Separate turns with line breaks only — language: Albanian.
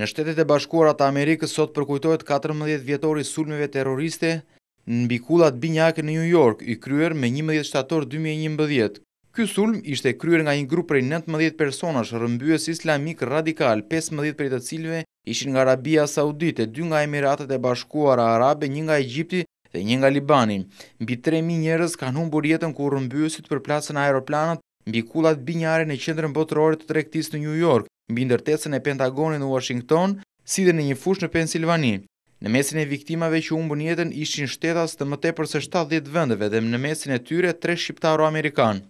Në shtetet e bashkuarat të Amerikës sot përkujtojt 14 vjetori sulmeve terroriste në bikullat binjak në New York i kryer me 11 shtator 2011. Ky sulm ishte kryer nga një grup prej 19 personash rëmbyës islamik radikal, 15 për të cilve ishin nga Arabia Saudite, 2 nga Emiratet e bashkuara Arabe, 1 nga Egypti dhe 1 nga Libani. Mbi 3.000 njerës kanë humbur jetën ku rëmbyësit për plasën aeroplanat mbi kullat binjare në qendrën botërore të trektis në New York, mbi ndërtesën e Pentagonit në Washington, si dhe në një fushë në Pensilvani. Në mesin e viktimave që humbën jetën ishin shtetas të mëtepër se 70 vendeve dhe në mesin e tyre 3 shqiptarë amerikanë.